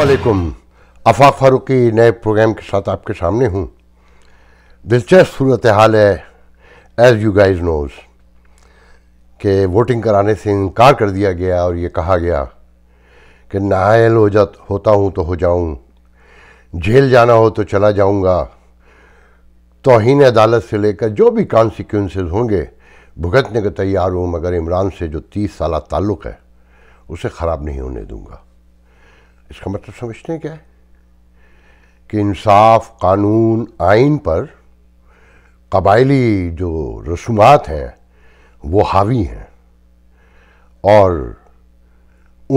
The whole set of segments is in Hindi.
अलैकुम आफाक फारूक के नए प्रोग्राम के साथ आपके सामने हूँ दिलचस्प सूरत हाल है एज यू गाइज नोज कि वोटिंग कराने से इनकार कर दिया गया और ये कहा गया कि नायल हो जा होता हूँ तो हो जाऊँ जेल जाना हो तो चला जाऊँगा तोहन अदालत से लेकर जो भी कॉन्सिक्वेंस होंगे भुगतने को तैयार हूँ मगर इमरान से जो तीस साल ताल्लुक़ है उसे ख़राब नहीं होने दूँगा इसका मतलब समझते हैं क्या है कि इंसाफ कानून आइन पर कबायली जो रसूमात हैं वो हावी हैं और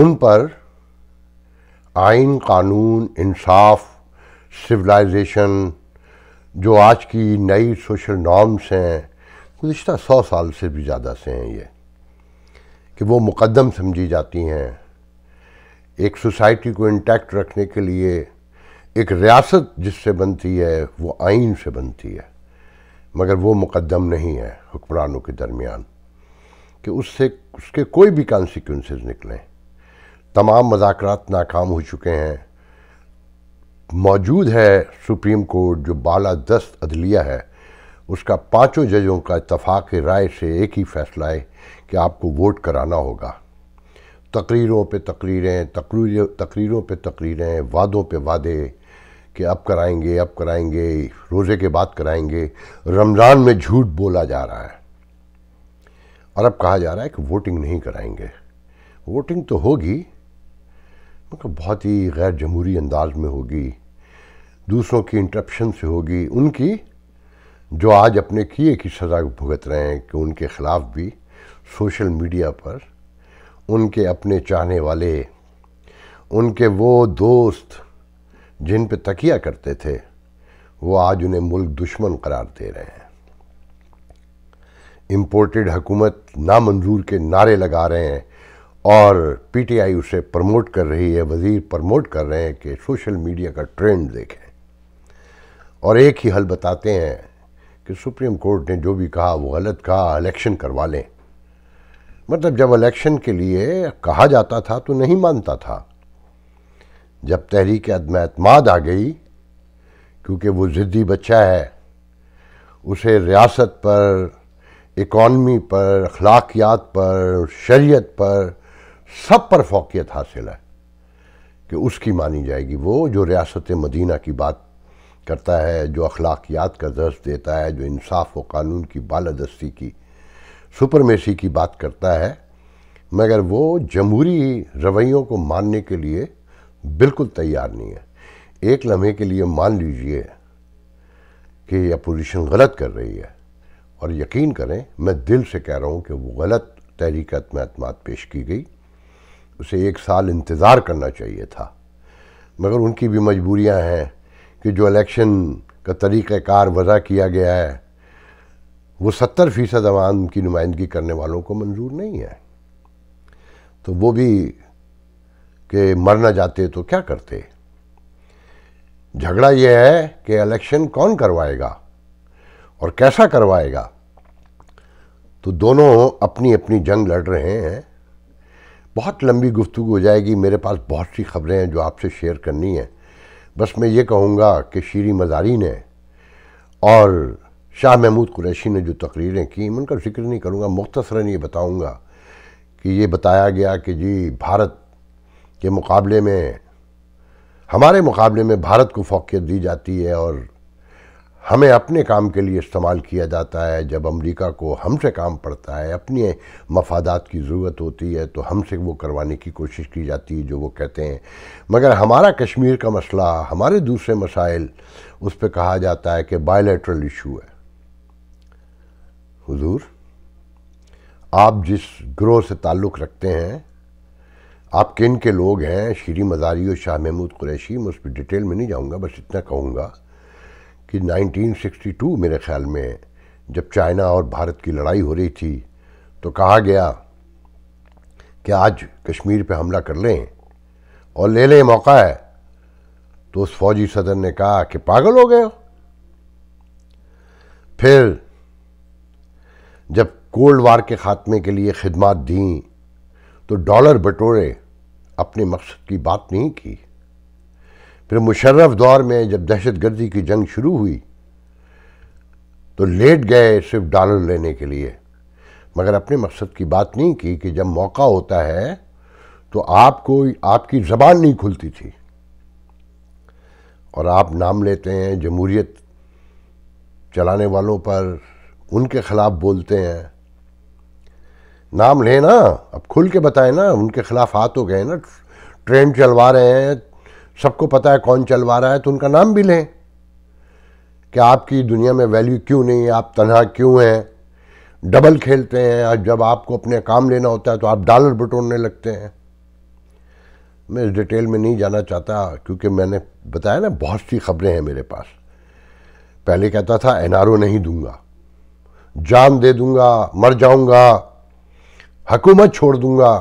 उन पर आइन कानून इंसाफ सिविलाइजेशन जो आज की नई सोशल नॉर्म्स हैं गुज्त सौ साल से भी ज़्यादा से हैं ये कि वो मुकदम समझी जाती हैं एक सोसाइटी को इंटैक्ट रखने के लिए एक रियासत जिससे बनती है वो आइन से बनती है मगर वो मुकदम नहीं है हुक्मरानों के दरमियान कि उससे उसके कोई भी कॉन्सिक्वेंसेस निकलें तमाम मजाक नाकाम हो चुके हैं मौजूद है सुप्रीम कोर्ट जो बाला दस्त अदलिया है उसका पांचों जजों का इतफाक़ राय से एक ही फैसला है कि आपको वोट कराना होगा तकरीरों पे तकरीरें तकरीर तकरीरों पे तकरीरें वादों पे वादे कि अब कराएंगे अब कराएंगे रोज़े के बाद कराएंगे रमज़ान में झूठ बोला जा रहा है और अब कहा जा रहा है कि वोटिंग नहीं कराएंगे वोटिंग तो होगी मगर बहुत ही गैर जमहूरी अंदाज में होगी दूसरों की इंटरप्शन से होगी उनकी जो आज अपने किए की सज़ा भुगत रहे हैं कि उनके ख़िलाफ़ भी सोशल मीडिया पर उनके अपने चाहने वाले उनके वो दोस्त जिन पे तकिया करते थे वो आज उन्हें मुल्क दुश्मन करार दे रहे हैं इम्पोर्टेड हुकूमत नामंजूर के नारे लगा रहे हैं और पीटीआई उसे प्रमोट कर रही है वज़ीर प्रमोट कर रहे हैं कि सोशल मीडिया का ट्रेंड देखें और एक ही हल बताते हैं कि सुप्रीम कोर्ट ने जो भी कहा वो गलत कहा इलेक्शन करवा लें मतलब जब इलेक्शन के लिए कहा जाता था तो नहीं मानता था जब तहरीक अदम अतमाद आ गई क्योंकि वो ज़िद्दी बच्चा है उसे रियासत पर इकॉनमी पर अखलाकियात पर शरीयत पर सब पर फोकियत हासिल है कि उसकी मानी जाएगी वो जो रियासत मदीना की बात करता है जो अखलाकियात का दर्ज देता है जो इंसाफ व कानून की बालादस्ती की सुपरमेसी की बात करता है मगर वो जमहूरी रवैयों को मानने के लिए बिल्कुल तैयार नहीं है एक लम्हे के लिए मान लीजिए कि यह अपोजिशन गलत कर रही है और यकीन करें मैं दिल से कह रहा हूँ कि वो गलत तहरीक में अतमाद पेश की गई उसे एक साल इंतज़ार करना चाहिए था मगर उनकी भी मजबूरियाँ हैं कि जो इलेक्शन का तरीक़ार वज़ा किया गया है वो सत्तर फीसद आवाम की नुमाइंदगी करने वालों को मंजूर नहीं है तो वो भी कि मर ना जाते तो क्या करते झगड़ा यह है कि इलेक्शन कौन करवाएगा और कैसा करवाएगा तो दोनों अपनी अपनी जंग लड़ रहे हैं बहुत लंबी गुफ्तु हो जाएगी मेरे पास बहुत सी खबरें हैं जो आपसे शेयर करनी है बस मैं ये कहूँगा कि शीरी मज़ारी ने और शाह महमूद कुरैशी ने जो तकरीरें की उनका जिक्र नहीं करूँगा मुख्तसरा ये बताऊँगा कि ये बताया गया कि जी भारत के मुकाबले में हमारे मुकाबले में भारत को फोकियत दी जाती है और हमें अपने काम के लिए इस्तेमाल किया जाता है जब अमेरिका को हमसे काम पड़ता है अपने मफादात की ज़रूरत होती है तो हमसे वो करवाने की कोशिश की जाती है जो वो कहते हैं मगर हमारा कश्मीर का मसला हमारे दूसरे मसाइल उस पर कहा जाता है कि बायलैटरल इशू है हुजूर आप जिस ग्रोह से ताल्लुक़ रखते हैं आप किन के लोग हैं श्री मजारी और शाह महमूद कुरैशी मैं उस पर डिटेल में नहीं जाऊंगा बस इतना कहूँगा कि 1962 मेरे ख्याल में जब चाइना और भारत की लड़ाई हो रही थी तो कहा गया कि आज कश्मीर पे हमला कर लें और ले लें मौका है तो उस फौजी सदर ने कहा कि पागल हो गए फिर जब कोल्ड वार के ख़ात्मे के लिए खिदमत दी तो डॉलर बटोरे अपने मकसद की बात नहीं की फिर मुशर्रफ दौर में जब दहशत गर्दी की जंग शुरू हुई तो लेट गए सिर्फ डॉलर लेने के लिए मगर अपने मकसद की बात नहीं की कि जब मौका होता है तो आपको आपकी ज़बान नहीं खुलती थी और आप नाम लेते हैं जमहूरियत चलाने वालों पर उनके ख़िलाफ़ बोलते हैं नाम लें ना अब खुल के बताएं ना उनके ख़िलाफ़ हाथ हो गए ना ट्रेन चलवा रहे हैं सबको पता है कौन चलवा रहा है तो उनका नाम भी लें कि आपकी दुनिया में वैल्यू क्यों नहीं है आप तनहा क्यों हैं डबल खेलते हैं जब आपको अपने काम लेना होता है तो आप डॉलर बटोरने लगते हैं मैं इस डिटेल में नहीं जाना चाहता क्योंकि मैंने बताया ना बहुत सी खबरें हैं मेरे पास पहले कहता था एनआरओ नहीं दूंगा जान दे दूंगा मर जाऊंगा हकूमत छोड़ दूंगा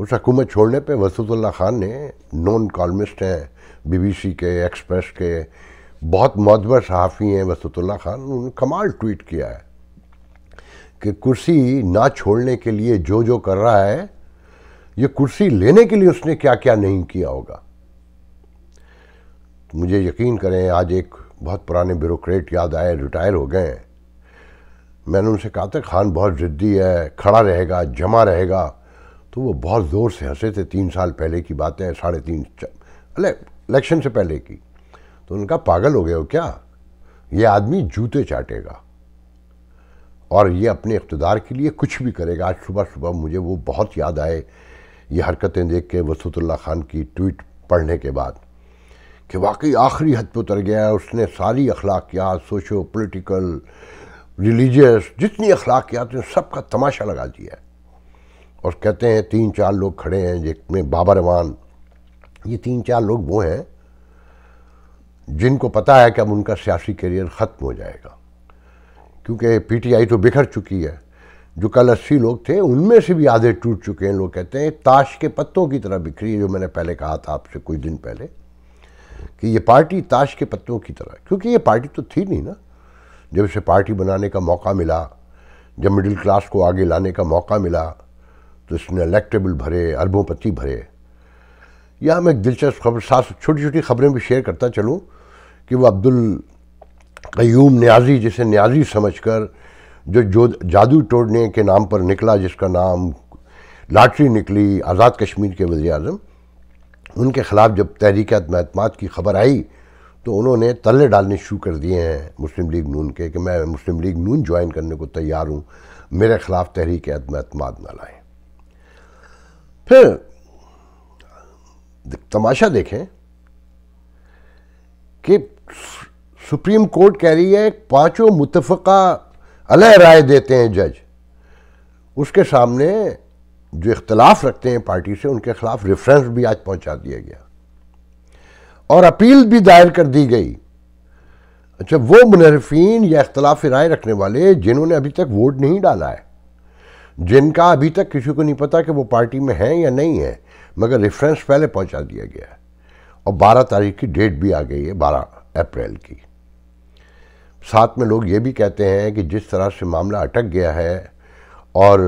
उस हकूमत छोड़ने पे वसूतुल्ला ख़ान ने नॉन कॉलमिस्ट हैं बीबीसी के एक्सप्रेस के बहुत मदबर सहाफ़ी हैं वसूतुल्ला ख़ान उन्होंने कमाल ट्वीट किया है कि कुर्सी ना छोड़ने के लिए जो जो कर रहा है ये कुर्सी लेने के लिए उसने क्या क्या नहीं किया होगा तो मुझे यकीन करें आज एक बहुत पुराने ब्यूरोक्रेट याद आए रिटायर हो गए हैं मैंने उनसे कहा था खान बहुत ज़िद्दी है खड़ा रहेगा जमा रहेगा तो वो बहुत ज़ोर से हंसे थे तीन साल पहले की बातें हैं साढ़े तीन इलेक्शन से पहले की तो उनका पागल हो गया हो क्या ये आदमी जूते चाटेगा और ये अपने इकतदार के लिए कुछ भी करेगा आज सुबह सुबह मुझे वो बहुत याद आए ये हरकतें देख के वसूतुल्ला खान की ट्वीट पढ़ने के बाद कि वाकई आखिरी हद पर उतर गया है उसने सारी अखलाकियात सोशो पोलिटिकल रिलीजियस जितनी अखलाकियात हैं सबका तमाशा लगा दिया है और कहते हैं तीन चार लोग खड़े हैं जिसमें बाबा रवान ये तीन चार लोग वो हैं जिनको पता है कि अब उनका सियासी करियर ख़त्म हो जाएगा क्योंकि पीटीआई तो बिखर चुकी है जो कल अस्सी लोग थे उनमें से भी आधे टूट चुके हैं लोग कहते हैं ताश के पत्तों की तरह बिखरी है जो मैंने पहले कहा था आपसे कुछ दिन पहले कि ये पार्टी ताश के पत्तों की तरह क्योंकि ये पार्टी तो थी नहीं ना जब इसे पार्टी बनाने का मौका मिला जब मिडिल क्लास को आगे लाने का मौका मिला तो इसने इलेक्टेबल भरे अरबों पति भरे यह मैं एक दिलचस्प खबर साथ छोटी छोटी खबरें भी शेयर करता चलूँ कि वो अब्दुल कयूम न्याजी जिसे न्याजी समझकर जो जो जादू तोड़ने के नाम पर निकला जिसका नाम लाटरी निकली आज़ाद कश्मीर के वजी अजम उनके ख़िलाफ़ जब तहरीक अतमाद की खबर आई तो उन्होंने तल्ले डालने शुरू कर दिए हैं मुस्लिम लीग नून के कि मैं मुस्लिम लीग नून ज्वाइन करने को तैयार हूँ मेरे ख़िलाफ़ तहरीक अदम अतमाद न लाएँ फिर तमाशा देखें कि सुप्रीम कोर्ट कह रही है पांचों मुतफ़ा अलह राय देते हैं जज उसके सामने जो इख्तलाफ रखते हैं पार्टी से उनके ख़िलाफ़ रेफरेंस भी आज पहुंचा दिया गया और अपील भी दायर कर दी गई अच्छा वो मुनरफिन या अख्तलाफ राय रखने वाले जिन्होंने अभी तक वोट नहीं डाला है जिनका अभी तक किसी को नहीं पता कि वो पार्टी में हैं या नहीं है मगर रेफरेंस पहले पहुंचा दिया गया और 12 तारीख की डेट भी आ गई है 12 अप्रैल की साथ में लोग ये भी कहते हैं कि जिस तरह से मामला अटक गया है और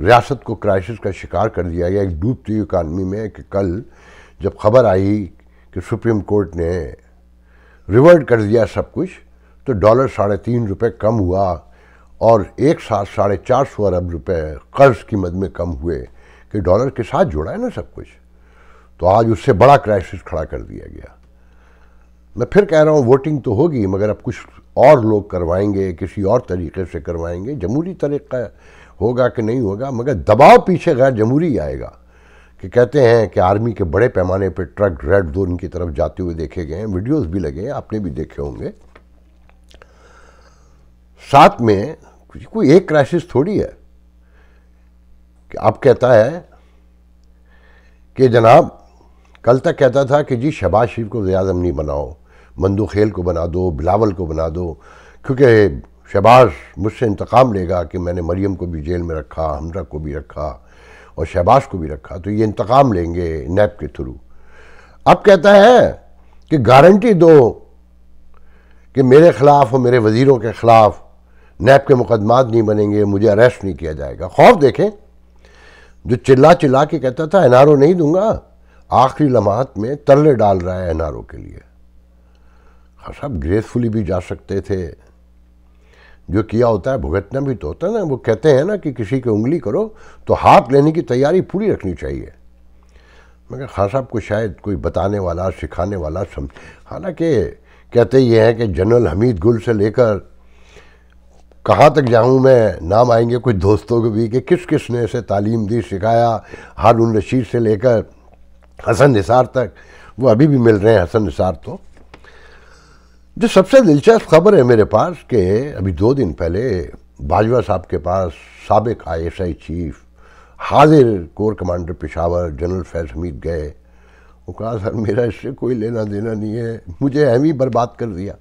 रियासत को क्राइसिस का शिकार कर दिया गया एक डूबती हुई इकानमी में कि कल जब खबर आई कि सुप्रीम कोर्ट ने रिवर्ट कर दिया सब कुछ तो डॉलर साढ़े तीन रुपये कम हुआ और एक साथ साढ़े चार सौ अरब रुपये कर्ज की मद में कम हुए कि डॉलर के साथ जुड़ा है ना सब कुछ तो आज उससे बड़ा क्राइसिस खड़ा कर दिया गया मैं फिर कह रहा हूँ वोटिंग तो होगी मगर अब कुछ और लोग करवाएंगे किसी और तरीके से करवाएंगे जमहूरी तरीका होगा कि नहीं होगा मगर दबाव पीछे गैर जमहूरी आएगा कि कहते हैं कि आर्मी के बड़े पैमाने पर ट्रक रेड जोन की तरफ जाते हुए देखे गए हैं वीडियोज़ भी लगे हैं आपने भी देखे होंगे साथ में कोई एक क्राइसिस थोड़ी है कि आप कहता है कि जनाब कल तक कहता था कि जी शहबाज शरीफ को ज़्यादा नहीं बनाओ मंदूखेल को बना दो बिलावल को बना दो क्योंकि शहबाज मुझसे इंतकाम लेगा कि मैंने मरियम को भी जेल में रखा हमरा को भी रखा और शहबाज को भी रखा तो ये इंतकाम लेंगे नैप के थ्रू अब कहता है कि गारंटी दो कि मेरे ख़िलाफ़ और मेरे वज़ीरों के ख़िलाफ़ नैप के मुकदमात नहीं बनेंगे मुझे अरेस्ट नहीं किया जाएगा खौफ देखें जो चिल्ला चिल्ला के कहता था एन नहीं दूंगा आखिरी लम्हात में तरले डाल रहा है एन के लिए साहब ग्रेसफुली भी जा सकते थे जो किया होता है भुगतना भी तो होता है ना वो कहते हैं ना कि किसी की उंगली करो तो हाथ लेने की तैयारी पूरी रखनी चाहिए मगर खास साहब को शायद कोई बताने वाला सिखाने वाला समझ हालांकि कहते ये हैं कि जनरल हमीद गुल से लेकर कहाँ तक जाऊँ मैं नाम आएंगे कुछ दोस्तों के भी कि किस किस ने इसे तालीम दी सिखाया हारून रशीद से लेकर हसन निसार तक वो अभी भी मिल रहे हैं हसन निसार तो जो सबसे दिलचस्प खबर है मेरे पास कि अभी दो दिन पहले बाजवा साहब के पास सबक आई एस आई चीफ हाजिर corps commander Peshawar general Faiz Hameed गए वो कहा सर मेरा इससे कोई लेना देना नहीं है मुझे अहम ही बर्बाद कर दिया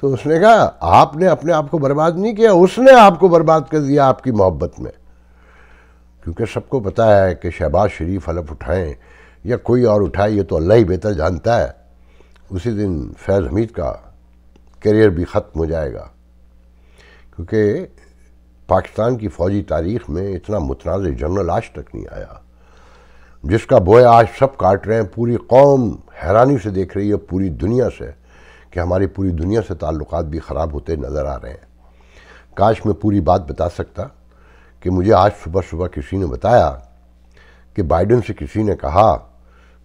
तो उसने कहा आपने अपने आप को बर्बाद नहीं किया उसने आपको बर्बाद कर दिया आपकी मोहब्बत में क्योंकि सबको पता है कि शहबाज शरीफ हलफ उठाएं या कोई और उठाए ये तो अल्लाह ही बेहतर जानता है उसी दिन फैज़ हमीद का करियर भी ख़त्म हो जाएगा क्योंकि पाकिस्तान की फ़ौजी तारीख में इतना मुतनाज़ जनरल आज तक नहीं आया जिसका बोया आज सब काट रहे हैं पूरी कौम हैरानी से देख रही है पूरी दुनिया से कि हमारी पूरी दुनिया से ताल्लुक भी ख़राब होते नज़र आ रहे हैं काश मैं पूरी बात बता सकता कि मुझे आज सुबह सुबह किसी ने बताया कि बाइडन से किसी ने कहा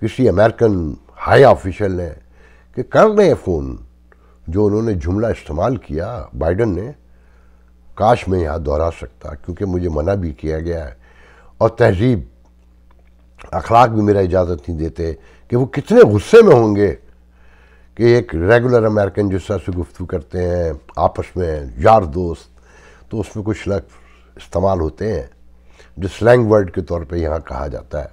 किसी अमेरिकन हाई ऑफिशल ने कि कर हैं फ़ोन जो उन्होंने जुमला इस्तेमाल किया बाइडन ने काश मैं यहाँ दोहरा सकता क्योंकि मुझे मना भी किया गया है और तहजीब अखलाक भी मेरा इजाज़त नहीं देते कि वो कितने गुस्से में होंगे कि एक रेगुलर अमेरिकन जिस तरह से गुफ्तु करते हैं आपस में यार दोस्त तो उसमें कुछ लग इस्तेमाल होते हैं जो स्लैंग वर्ड के तौर पे यहाँ कहा जाता है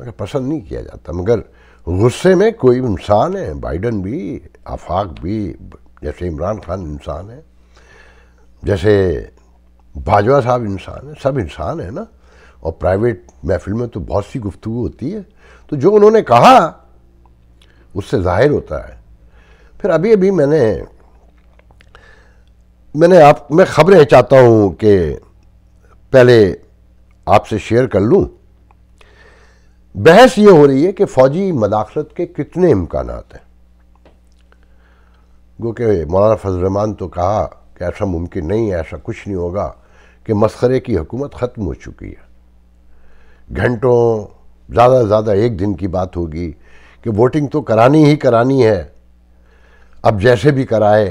मगर पसंद नहीं किया जाता मगर गुस्से में कोई इंसान है बाइडन भी आफाक भी जैसे इमरान खान इंसान है जैसे बाजवा साहब इंसान है सब इंसान है ना और प्राइवेट महफिल में तो बहुत सी गुफ्तु होती है तो जो उन्होंने कहा उससे जाहिर होता है फिर अभी अभी मैंने मैंने आप मैं ख़बरें चाहता हूँ कि पहले आपसे शेयर कर लूँ बहस ये हो रही है कि फौजी मदाखलत के कितने इम्कान हैं गो कि मौलाना फजलरहमान तो कहा कि ऐसा मुमकिन नहीं है ऐसा कुछ नहीं होगा कि मस्खरे की हुकूमत ख़त्म हो चुकी है घंटों ज़्यादा से ज़्यादा एक दिन की बात होगी कि वोटिंग तो करानी ही करानी है अब जैसे भी कराए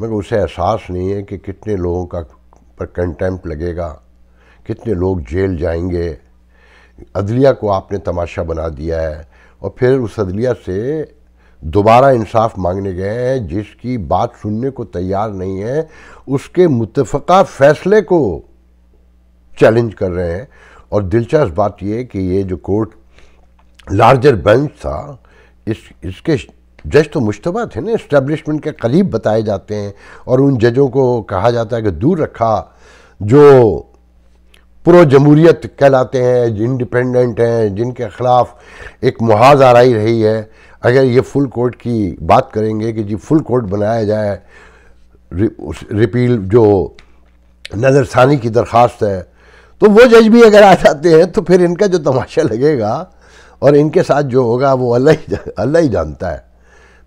मगर उसे एहसास नहीं है कि कितने लोगों का पर कंटेम्प्ट लगेगा कितने लोग जेल जाएंगे अदलिया को आपने तमाशा बना दिया है और फिर उस अदलिया से दोबारा इंसाफ मांगने गए हैं जिसकी बात सुनने को तैयार नहीं है उसके मुतफ़ा फैसले को चैलेंज कर रहे हैं और दिलचस्प बात यह कि ये जो कोर्ट लार्जर बेंच था इस इसके जज तो मुशतबा थे ना इस्टेब्लिशमेंट के करीब बताए जाते हैं और उन जजों को कहा जाता है कि दूर रखा जो प्रो जमहूरीत कहलाते हैं इंडिपेंडेंट हैं जिनके ख़िलाफ़ एक मुहाज आई रही है अगर ये फुल कोर्ट की बात करेंगे कि जी फुल कोर्ट बनाया जाए रि, रिपील जो नज़रसानी की दरख्वास्त है तो वो जज भी अगर आ जाते हैं तो फिर इनका जो तमाशा लगेगा और इनके साथ जो होगा वो अल्लाह ही अल्लाह ही जानता है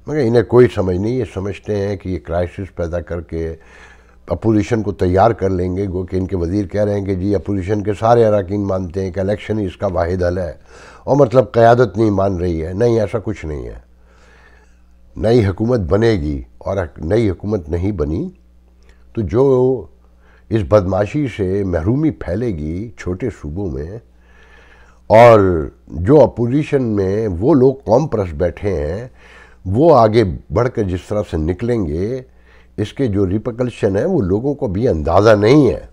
मगर इन्हें कोई समझ नहीं ये समझते हैं कि ये क्राइसिस पैदा करके अपोजिशन को तैयार कर लेंगे गो कि इनके वजीर कह रहे हैं कि जी अपोजिशन के सारे अरकान मानते हैं कि इलेक्शन ही इसका वाद हल है और मतलब क़्यादत नहीं मान रही है नहीं ऐसा कुछ नहीं है नई हुकूमत बनेगी और नई हुकूमत नहीं बनी तो जो इस बदमाशी से महरूमी फैलेगी छोटे सूबों में और जो अपोजिशन में वो लोग कॉम परस बैठे हैं वो आगे बढ़कर जिस तरह से निकलेंगे इसके जो रिपकल्शन है वो लोगों को भी अंदाज़ा नहीं है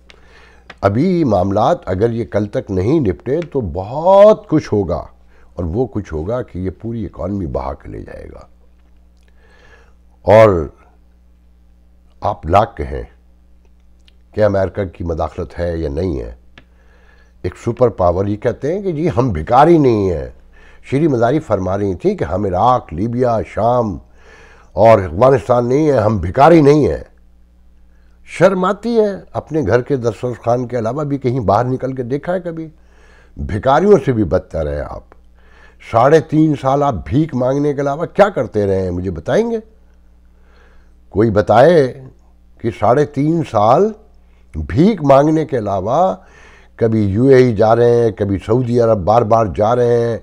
अभी मामला अगर ये कल तक नहीं निपटे तो बहुत कुछ होगा और वो कुछ होगा कि ये पूरी इकॉनमी बहा के ले जाएगा और आप लाख कहें कि अमेरिका की मदाखलत है या नहीं है एक सुपर पावर ये कहते हैं कि जी हम भिकारी नहीं हैं श्री मदारी फरमा रही थी कि हम इराक लीबिया शाम और अफगानिस्तान नहीं है हम भिकारी नहीं हैं शर्म आती है अपने घर के दरसर खान के अलावा भी कहीं बाहर निकल के देखा है कभी भिकारियों से भी बदतर है आप साढ़े तीन साल आप भीख मांगने के अलावा क्या करते रहे हैं मुझे बताएंगे कोई बताए कि साढ़े तीन साल भीख मांगने के अलावा कभी यूएई जा रहे हैं कभी सऊदी अरब बार बार जा रहे हैं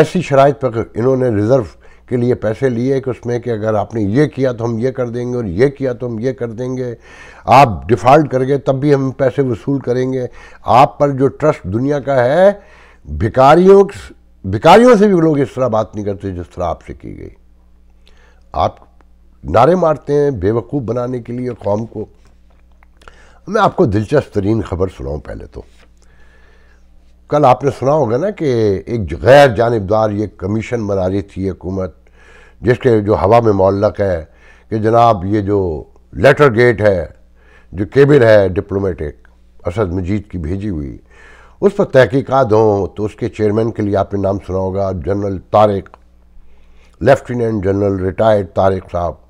ऐसी शराइ पर इन्होंने रिज़र्व के लिए पैसे लिए कि उसमें कि अगर आपने ये किया तो हम ये कर देंगे और ये किया तो हम ये कर देंगे आप डिफ़ॉल्ट कर गए तब भी हम पैसे वसूल करेंगे आप पर जो ट्रस्ट दुनिया का है भिकारियों भिकारियों से भी लोग इस तरह बात नहीं करते जिस तरह आपसे की गई आप नारे मारते हैं बेवकूफ़ बनाने के लिए कौम को मैं आपको दिलचस्प तरीन खबर सुनाऊँ पहले तो कल आपने सुना होगा ना कि एक गैर जानबदार ये कमीशन बना रही थी हुकूमत जिसके जो हवा में मौलक है कि जनाब ये जो लेटर गेट है जो केबिन है डिप्लोमेटिक असद मजीद की भेजी हुई उस पर तहकीकात हों तो उसके चेयरमैन के लिए आपने नाम सुना होगा general Tariq lieutenant general retired Tariq साहब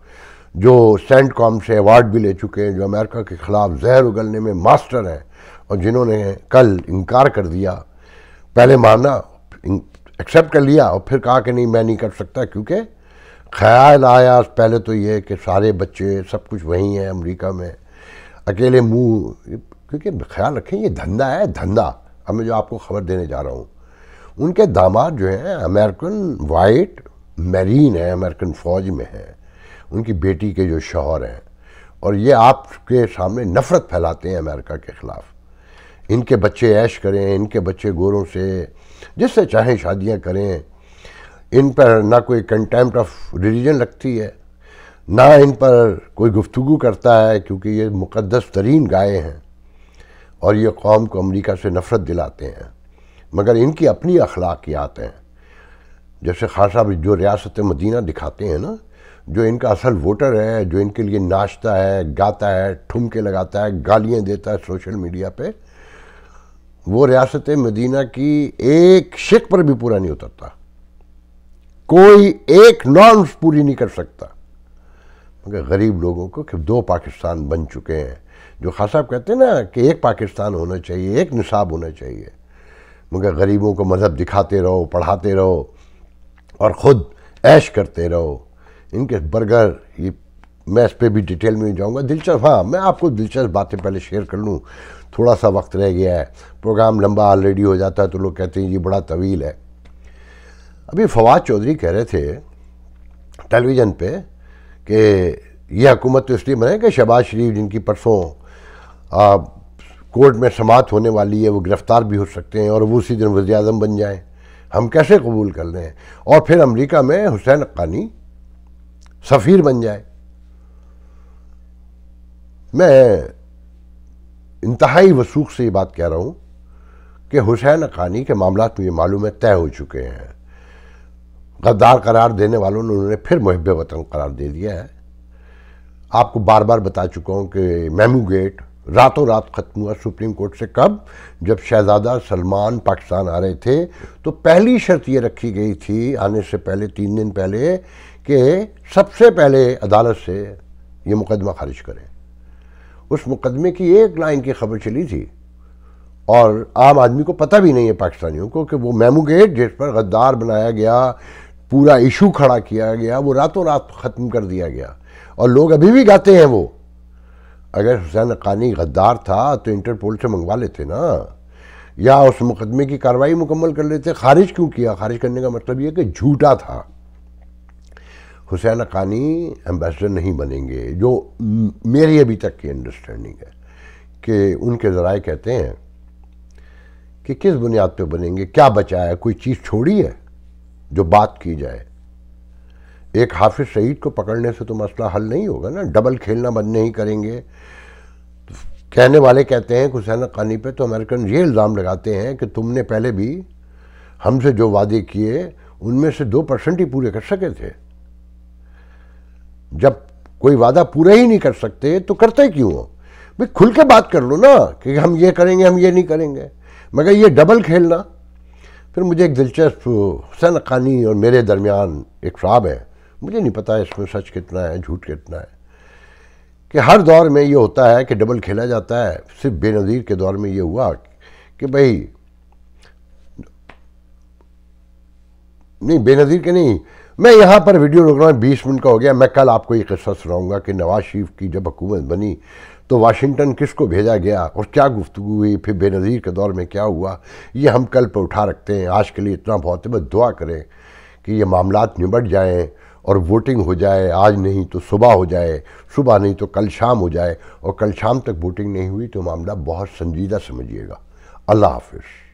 जो सेंट कॉम से अवार्ड भी ले चुके हैं जो अमेरिका के ख़िलाफ़ जहर उगलने में मास्टर हैं और जिन्होंने कल इनकार कर दिया पहले माना एक्सेप्ट कर लिया और फिर कहा कि नहीं मैं नहीं कर सकता क्योंकि ख्याल आया पहले तो ये कि सारे बच्चे सब कुछ वहीं हैं अमेरिका में अकेले मुंह क्योंकि ख्याल रखें ये धंधा है धंधा अब मैं जो आपको खबर देने जा रहा हूँ उनके दामाद जो हैं अमेरिकन वाइट मैरीन है अमेरिकन फ़ौज में है उनकी बेटी के जो शोहर हैं और ये आपके सामने नफ़रत फैलाते हैं अमेरिका के ख़िलाफ़ इनके बच्चे ऐश करें इनके बच्चे गोरों से जिससे चाहें शादियां करें इन पर ना कोई कंटेम्प्ट ऑफ रिलीजन लगती है ना इन पर कोई गुफ्तु करता है क्योंकि ये मुक़दस तरीन गाय हैं और ये कौम को अमरीका से नफ़रत दिलाते हैं मगर इनकी अपनी अखलाकियात हैं जैसे खास साहब जो रियासत मदीना दिखाते हैं ना जो इनका असल वोटर है जो इनके लिए नाचता है गाता है ठुमके लगाता है गालियाँ देता है सोशल मीडिया पर वो रियासत मदीना की एक शिक पर भी पूरा नहीं उतरता कोई एक नॉर्म्स पूरी नहीं कर सकता मगर गरीब लोगों को कि दो पाकिस्तान बन चुके हैं जो खास साहब कहते हैं ना कि एक पाकिस्तान होना चाहिए एक निसाब होना चाहिए मगर गरीबों को मज़हब दिखाते रहो पढ़ाते रहो और ख़ुद ऐश करते रहो इनके बर्गर ये मैं इस पर भी डिटेल में जाऊँगा दिलचस्प हाँ मैं आपको दिलचस्प बातें पहले शेयर कर लूँ थोड़ा सा वक्त रह गया है प्रोग्राम लंबा ऑलरेडी हो जाता है तो लोग कहते हैं ये बड़ा तवील है अभी फवाद चौधरी कह रहे थे टेलीविज़न पे कि यह हुकूमत तो इसलिए बनाए कि शहबाज शरीफ जिनकी परसों कोर्ट में समात होने वाली है वो गिरफ़्तार भी हो सकते हैं और वो उसी दिन वजी अजम बन जाएँ हम कैसे कबूल कर लें और फिर अमरीका में हुसैन अक्कानी सफ़ीर बन जाए मैं इंतहाई वसूख से ये बात कह रहा हूँ कि हुसैन अकानी के मामला ये मालूम है तय हो चुके हैं गद्दार करार देने वालों ने उन्होंने फिर मुहब वतन करार दे दिया है आपको बार बार बता चुका हूँ कि मेमू गेट रातों रात ख़त्म हुआ सुप्रीम कोर्ट से कब जब शहजादा सलमान पाकिस्तान आ रहे थे तो पहली शर्त ये रखी गई थी आने से पहले तीन दिन पहले कि सबसे पहले अदालत से ये मुकदमा खारिज करें उस मुकदमे की एक लाइन की खबर चली थी और आम आदमी को पता भी नहीं है पाकिस्तानियों को कि वो मेमू गेट जिस पर गद्दार बनाया गया पूरा इशू खड़ा किया गया वो रातों रात ख़त्म कर दिया गया और लोग अभी भी गाते हैं वो अगर हुसैन अकानी गद्दार था तो इंटरपोल से मंगवा लेते ना या उस मुकदमे की कार्रवाई मुकम्मल कर लेते खारिज क्यों किया खारिज करने का मतलब ये कि झूठा था हुसैन खानी एम्बेसडर नहीं बनेंगे जो मेरी अभी तक की अंडरस्टैंडिंग है कि उनके ज़राए कहते हैं कि किस बुनियाद पे बनेंगे क्या बचा है कोई चीज़ छोड़ी है जो बात की जाए एक हाफिज सईद को पकड़ने से तो मसला हल नहीं होगा ना डबल खेलना बंद नहीं करेंगे कहने वाले कहते हैं हुसैन खानी पे तो अमेरिकन ये इल्ज़ाम लगाते हैं कि तुमने पहले भी हमसे जो वादे किए उनमें से दो परसेंट ही पूरे कर सके थे जब कोई वादा पूरा ही नहीं कर सकते तो करते क्यों हो भाई खुल के बात कर लो ना कि हम ये करेंगे हम ये नहीं करेंगे मगर ये डबल खेलना फिर मुझे एक दिलचस्प हुसैन खानी और मेरे दरमियान एक ख्वाब है मुझे नहीं पता इसमें सच कितना है झूठ कितना है कि हर दौर में ये होता है कि डबल खेला जाता है सिर्फ बेनज़ीर के दौर में ये हुआ कि भाई नहीं बेनज़ीर के नहीं मैं यहाँ पर वीडियो रोक रहा हूँ बीस मिनट का हो गया मैं कल आपको ये किस्सा सुनाऊँगा कि नवाज शरीफ की जब हुकूमत बनी तो वाशिंगटन किसको भेजा गया और क्या गुफ्तु हुई फिर बेनज़ीर के दौर में क्या हुआ ये हम कल पर उठा रखते हैं आज के लिए इतना बहुत है बस दुआ करें कि ये मामला निबट जाएँ और वोटिंग हो जाए आज नहीं तो सुबह हो जाए सुबह नहीं तो कल शाम हो जाए और कल शाम तक वोटिंग नहीं हुई तो मामला बहुत संजीदा समझिएगा अल्लाह हाफिज़